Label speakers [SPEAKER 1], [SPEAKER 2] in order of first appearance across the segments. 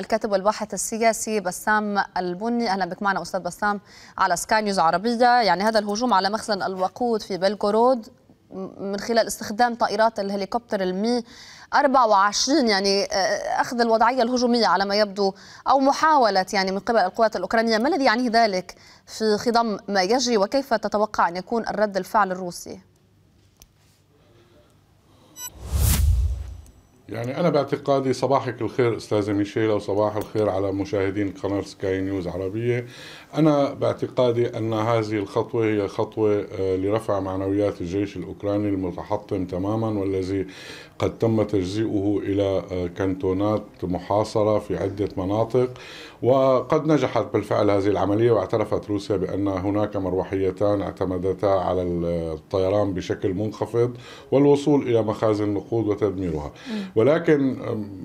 [SPEAKER 1] الكاتب والباحث السياسي بسام البني اهلا بك معنا استاذ بسام على سكاي نيوز عربيه يعني هذا الهجوم على مخزن الوقود في بلغورود من خلال استخدام طائرات الهليكوبتر المي 24 يعني آه، اخذ الوضعيه الهجوميه على ما يبدو او محاوله يعني من قبل القوات الاوكرانيه ما الذي يعنيه ذلك في خضم ما يجري وكيف تتوقع ان يكون الرد الفعل الروسي؟
[SPEAKER 2] يعني أنا باعتقادي صباحك الخير أستاذة ميشيل وصباح الخير على مشاهدين قناة سكاي نيوز عربية أنا باعتقادي أن هذه الخطوة هي خطوة آه، لرفع معنويات الجيش الأوكراني المتحطم تماما والذي قد تم تجزئه إلى آه، كانتونات محاصرة في عدة مناطق وقد نجحت بالفعل هذه العملية واعترفت روسيا بأن هناك مروحيتان اعتمدتا على الطيران بشكل منخفض والوصول إلى مخازن النقود وتدميرها ولكن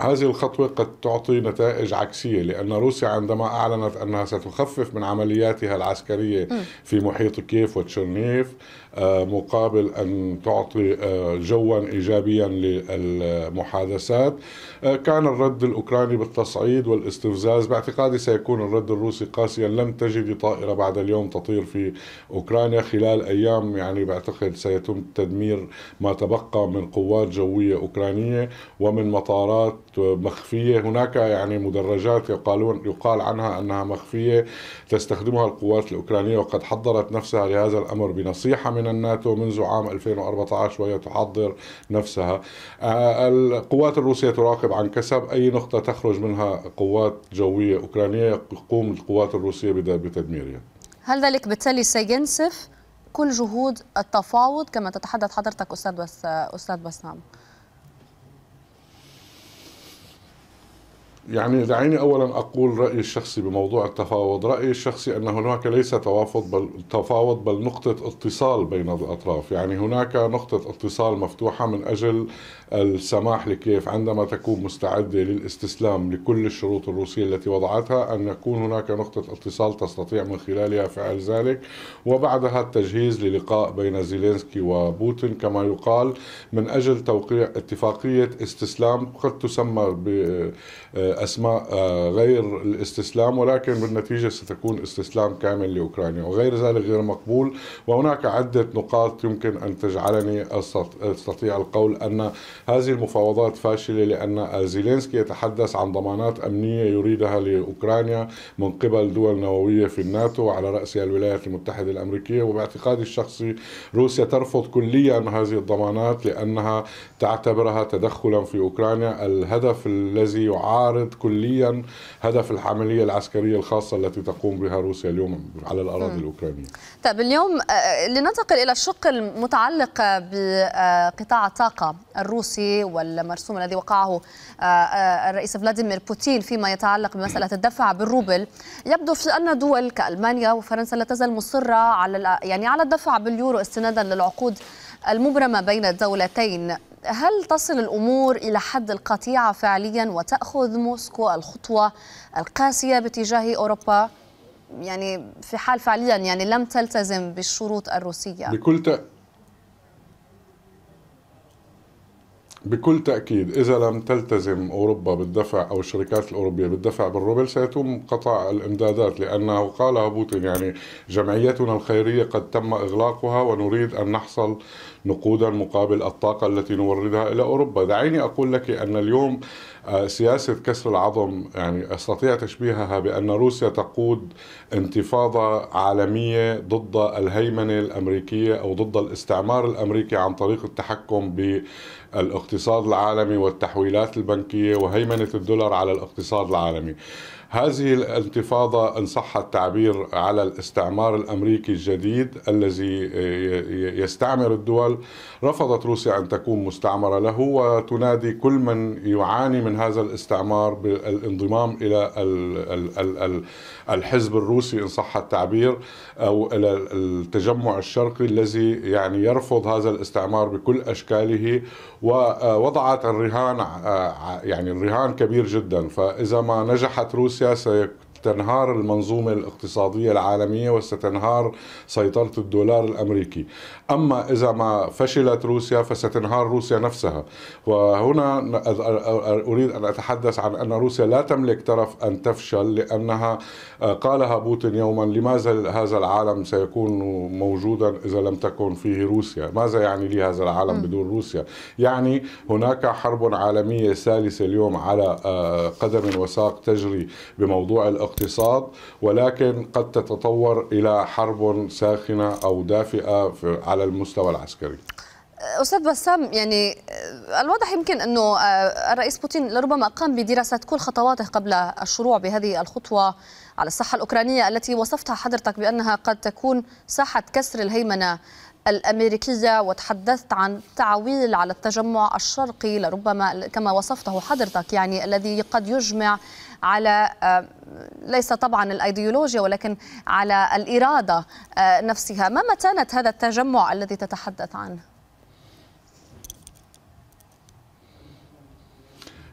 [SPEAKER 2] هذه الخطوة قد تعطي نتائج عكسية لأن روسيا عندما أعلنت أنها ستخفف من عملياتها العسكرية في محيط كييف وتشرنيف آه، مقابل أن تعطي آه، جوا إيجابيا المحادثات آه، كان الرد الأوكراني بالتصعيد والاستفزاز باعتقادي سيكون الرد الروسي قاسيا لم تجد طائرة بعد اليوم تطير في أوكرانيا خلال أيام يعني بعتقد سيتم تدمير ما تبقى من قوات جوية أوكرانية ومن مطارات مخفية هناك يعني مدرجات يقالون يقال عنها أنها مخفية تستخدمها القوات الأوكرانية وقد حضرت نفسها لهذا الأمر بنصيحة من الناتو منذ عام 2014 وهي تحضر نفسها آه، القوات الروسية تراقب عن كسب أي نقطة تخرج منها قوات جوية أوكرانية يقوم القوات الروسية بتدميرها
[SPEAKER 1] هل ذلك بالتالي سينسف كل جهود التفاوض كما تتحدث حضرتك أستاذ بس أستاذ بسام؟
[SPEAKER 2] يعني دعيني اولا اقول رايي الشخصي بموضوع التفاوض، رايي الشخصي ان هناك ليس توافض بل تفاوض بل نقطه اتصال بين الاطراف، يعني هناك نقطه اتصال مفتوحه من اجل السماح لكييف عندما تكون مستعده للاستسلام لكل الشروط الروسيه التي وضعتها ان يكون هناك نقطه اتصال تستطيع من خلالها فعل ذلك، وبعدها التجهيز للقاء بين زيلينسكي وبوتين كما يقال من اجل توقيع اتفاقيه استسلام قد تسمى ب أسماء آه، غير الاستسلام ولكن بالنتيجة ستكون استسلام كامل لأوكرانيا وغير ذلك غير مقبول وهناك عدة نقاط يمكن أن تجعلني أستطيع القول أن هذه المفاوضات فاشلة لأن زيلينسكي يتحدث عن ضمانات أمنية يريدها لأوكرانيا من قبل دول نووية في الناتو على رأسها الولايات المتحدة الأمريكية وباعتقادي الشخصي روسيا ترفض كليا هذه الضمانات لأنها تعتبرها تدخلا في أوكرانيا الهدف الذي يعارض رفضت كليا هدف العملية العسكرية الخاصة التي تقوم بها روسيا اليوم على الأراضي الأوكرانية
[SPEAKER 1] طيب اليوم آه، لننتقل إلى الشق المتعلق بقطاع الطاقة الروسي والمرسوم الذي وقعه آه، آه، الرئيس فلاديمير بوتين فيما يتعلق بمسألة الدفع بالروبل يبدو في أن دول كألمانيا وفرنسا لا تزال مصرة على يعني على الدفع باليورو استنادا للعقود المبرمة بين الدولتين هل تصل الأمور إلى حد القطيعة فعليا وتأخذ موسكو الخطوة القاسية باتجاه أوروبا؟ يعني في حال فعليا يعني لم تلتزم بالشروط الروسية
[SPEAKER 2] بكل تأ... بكل تأكيد إذا لم تلتزم أوروبا بالدفع أو الشركات الأوروبية بالدفع بالروبل سيتم قطع الإمدادات لأنه قالها بوتين يعني جمعيتنا الخيرية قد تم إغلاقها ونريد أن نحصل نقودا مقابل الطاقة التي نوردها إلى أوروبا دعيني أقول لك أن اليوم آه، سياسة كسر العظم يعني أستطيع تشبيهها بأن روسيا تقود انتفاضة عالمية ضد الهيمنة الأمريكية أو ضد الاستعمار الأمريكي عن طريق التحكم بالاقتصاد العالمي والتحويلات البنكية وهيمنة الدولار على الاقتصاد العالمي هذه الانتفاضة إن صح التعبير على الاستعمار الأمريكي الجديد الذي يستعمر الدول رفضت روسيا أن تكون مستعمرة له وتنادي كل من يعاني من هذا الاستعمار بالانضمام إلى الحزب الروسي إن صح التعبير أو إلى التجمع الشرقي الذي يعني يرفض هذا الاستعمار بكل أشكاله ووضعت الرهان يعني الرهان كبير جدا فإذا ما نجحت روسيا se hace ستنهار المنظومة الاقتصادية العالمية وستنهار سيطرة الدولار الأمريكي أما إذا ما فشلت روسيا فستنهار روسيا نفسها وهنا أريد أن أتحدث عن أن روسيا لا تملك طرف أن تفشل لأنها آه، قالها بوتين يوما لماذا هذا العالم سيكون موجودا إذا لم تكن فيه روسيا ماذا يعني لي هذا العالم بدون روسيا يعني هناك حرب عالمية ثالثة اليوم على آه، قدم وساق تجري بموضوع الاقتصاد واقتصاد ولكن قد تتطور إلى حرب ساخنة أو دافئة على المستوى العسكري
[SPEAKER 1] استاذ بسام يعني الواضح يمكن انه آه، الرئيس بوتين لربما قام بدراسه كل خطواته قبل الشروع بهذه الخطوه على الساحه الاوكرانيه التي وصفتها حضرتك بانها قد تكون ساحه كسر الهيمنه الامريكيه وتحدثت عن تعويل على التجمع الشرقي لربما كما وصفته حضرتك يعني الذي قد يجمع على آه، ليس طبعا الايديولوجيا ولكن على الاراده آه، نفسها ما متانه هذا التجمع الذي تتحدث عنه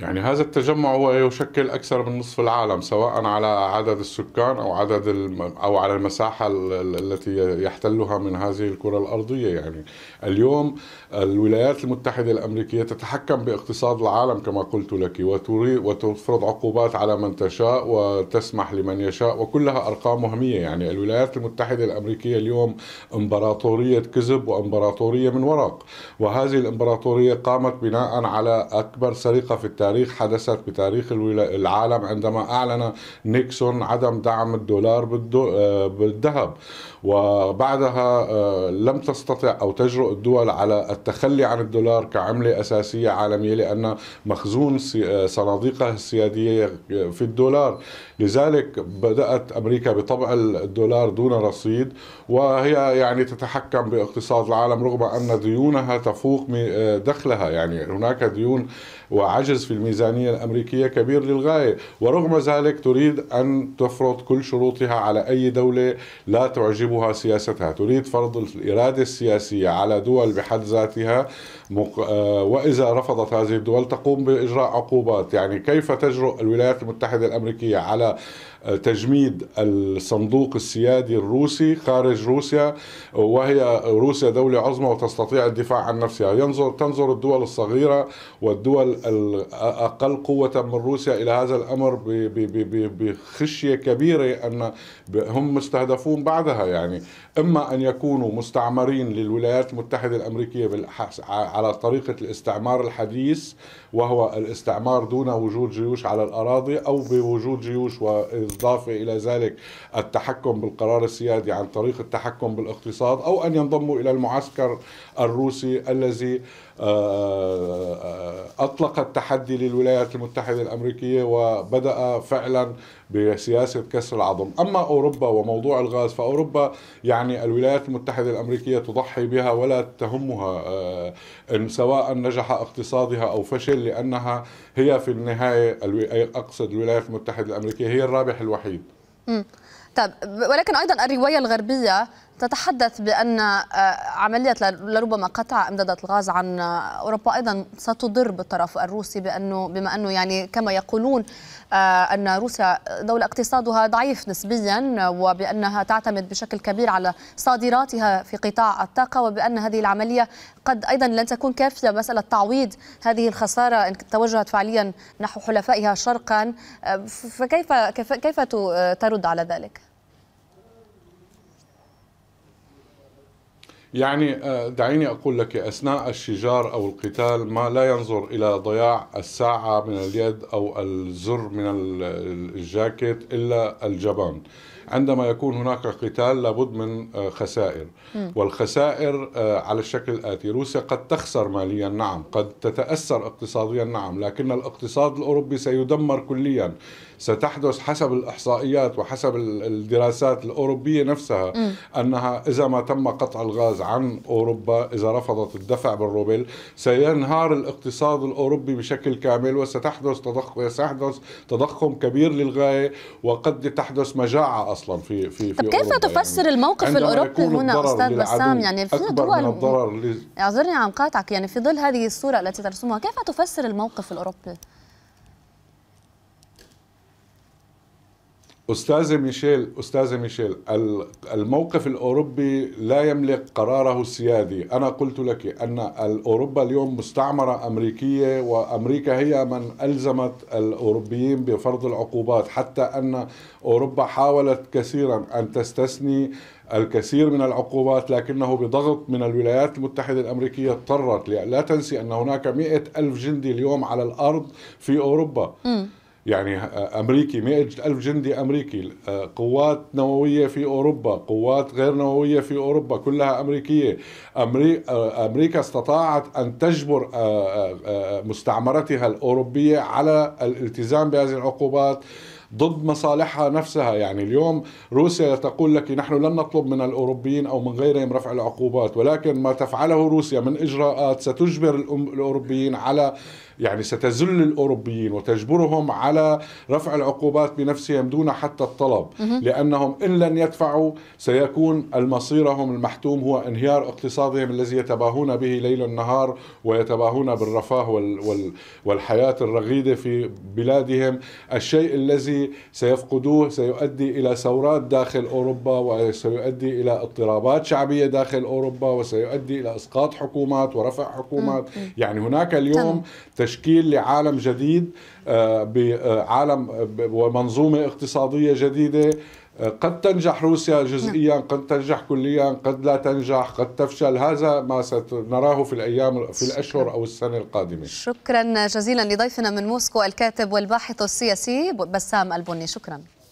[SPEAKER 2] يعني هذا التجمع هو يشكل اكثر من نصف العالم سواء على عدد السكان او عدد الم... او على المساحه التي يحتلها من هذه الكره الارضيه يعني اليوم الولايات المتحده الامريكيه تتحكم باقتصاد العالم كما قلت لك وتري... وتفرض عقوبات على من تشاء وتسمح لمن يشاء وكلها ارقام وهميه يعني الولايات المتحده الامريكيه اليوم امبراطوريه كذب وامبراطوريه من ورق وهذه الامبراطوريه قامت بناء على اكبر سرقه في التاريخ التاريخ حدثت بتاريخ العالم عندما أعلن نيكسون عدم دعم الدولار آه، بالذهب وبعدها آه، لم تستطع أو تجرؤ الدول على التخلي عن الدولار كعملة أساسية عالمية لأن مخزون آه، صناديقها السيادية في الدولار لذلك بدأت أمريكا بطبع الدولار دون رصيد وهي يعني تتحكم باقتصاد العالم رغم أن ديونها تفوق دخلها يعني هناك ديون وعجز في الميزانية الأمريكية كبير للغاية ورغم ذلك تريد أن تفرض كل شروطها على أي دولة لا تعجبها سياستها تريد فرض الإرادة السياسية على دول بحد ذاتها آه، وإذا رفضت هذه الدول تقوم بإجراء عقوبات يعني كيف تجرؤ الولايات المتحدة الأمريكية على آه، تجميد الصندوق السيادي الروسي خارج روسيا وهي روسيا دولة عظمى وتستطيع الدفاع عن نفسها ينظر تنظر الدول الصغيرة والدول الأقل قوة من روسيا إلى هذا الأمر بخشية كبيرة أن هم مستهدفون بعدها يعني إما أن يكونوا مستعمرين للولايات المتحدة الأمريكية على على طريقة الاستعمار الحديث وهو الاستعمار دون وجود جيوش على الأراضي أو بوجود جيوش وإضافة إلى ذلك التحكم بالقرار السيادي عن طريق التحكم بالاقتصاد أو أن ينضموا إلى المعسكر الروسي الذي آه، آه، اطلق التحدي للولايات المتحدة الأمريكية وبدأ فعلا بسياسة كسر العظم أما أوروبا وموضوع الغاز فأوروبا يعني الولايات المتحدة الأمريكية تضحي بها ولا تهمها آه، إن سواء نجح اقتصادها أو فشل لأنها هي في النهاية أقصد الولايات المتحدة الأمريكية هي الرابح الوحيد
[SPEAKER 1] طب ولكن ايضا الروايه الغربيه تتحدث بأن آه، عملية لربما قطع إمدادات الغاز عن آه، أوروبا أيضا ستضر بالطرف الروسي بأنه بما أنه يعني كما يقولون آه، أن روسيا دولة اقتصادها ضعيف نسبيا وبأنها تعتمد بشكل كبير على صادراتها في قطاع الطاقة وبأن هذه العملية قد أيضا لن تكون كافية مسألة تعويض هذه الخسارة إن توجهت فعليا نحو حلفائها شرقا فكيف كيف ترد على ذلك؟
[SPEAKER 2] يعني آه، دعيني أقول لك أثناء الشجار أو القتال ما لا ينظر إلى ضياع الساعة من اليد أو الزر من الجاكيت إلا الجبان عندما يكون هناك قتال لابد من آه، خسائر والخسائر آه، على الشكل الآتي روسيا قد تخسر ماليا نعم قد تتأثر اقتصاديا نعم لكن الاقتصاد الأوروبي سيدمر كليا ستحدث حسب الإحصائيات وحسب الدراسات الأوروبية نفسها أنها إذا ما تم قطع الغاز عن أوروبا إذا رفضت الدفع بالروبل سينهار الاقتصاد الأوروبي بشكل كامل وستحدث تضخم, سيحدث تضخم كبير للغاية وقد تحدث مجاعة اصلا في في طب في كيف أوروبا يعني؟ تفسر يعني الموقف الاوروبي هنا استاذ بسام يعني في دول
[SPEAKER 1] اعذرني عم قاطعك يعني في ظل هذه الصوره التي ترسمها كيف تفسر الموقف الاوروبي
[SPEAKER 2] استاذ ميشيل استاذ ميشيل الموقف الاوروبي لا يملك قراره السيادي، انا قلت لك ان اوروبا اليوم مستعمره امريكيه وامريكا هي من الزمت الاوروبيين بفرض العقوبات حتى ان اوروبا حاولت كثيرا ان تستثني الكثير من العقوبات لكنه بضغط من الولايات المتحدة الأمريكية اضطرت لا تنسي أن هناك مئة ألف جندي اليوم على الأرض في أوروبا م. يعني آه، امريكي 100 الف جندي امريكي آه، قوات نوويه في اوروبا قوات غير نوويه في اوروبا كلها امريكيه آه، امريكا استطاعت ان تجبر مستعمرتها الاوروبيه على الالتزام بهذه العقوبات ضد مصالحها نفسها يعني اليوم روسيا تقول لك نحن لن نطلب من الأوروبيين أو من غيرهم رفع العقوبات ولكن ما تفعله روسيا من إجراءات ستجبر الأوروبيين على يعني ستذل الأوروبيين وتجبرهم على رفع العقوبات بنفسهم دون حتى الطلب لأنهم إن لن يدفعوا سيكون المصيرهم المحتوم هو انهيار اقتصادهم الذي يتباهون به ليل النهار ويتباهون بالرفاه والحياة الرغيدة في بلادهم الشيء الذي سيفقدوه سيؤدي إلى ثورات داخل أوروبا وسيؤدي إلى اضطرابات شعبية داخل أوروبا وسيؤدي إلى إسقاط حكومات ورفع حكومات يعني هناك اليوم تشكيل لعالم جديد آه، بعالم آه، ومنظومة اقتصادية جديدة آه، قد تنجح روسيا جزئيا قد تنجح كليا قد لا تنجح قد تفشل هذا ما سنراه في الأيام في الأشهر أو السنة القادمة
[SPEAKER 1] شكرا جزيلا لضيفنا من موسكو الكاتب والباحث السياسي بسام البني شكرا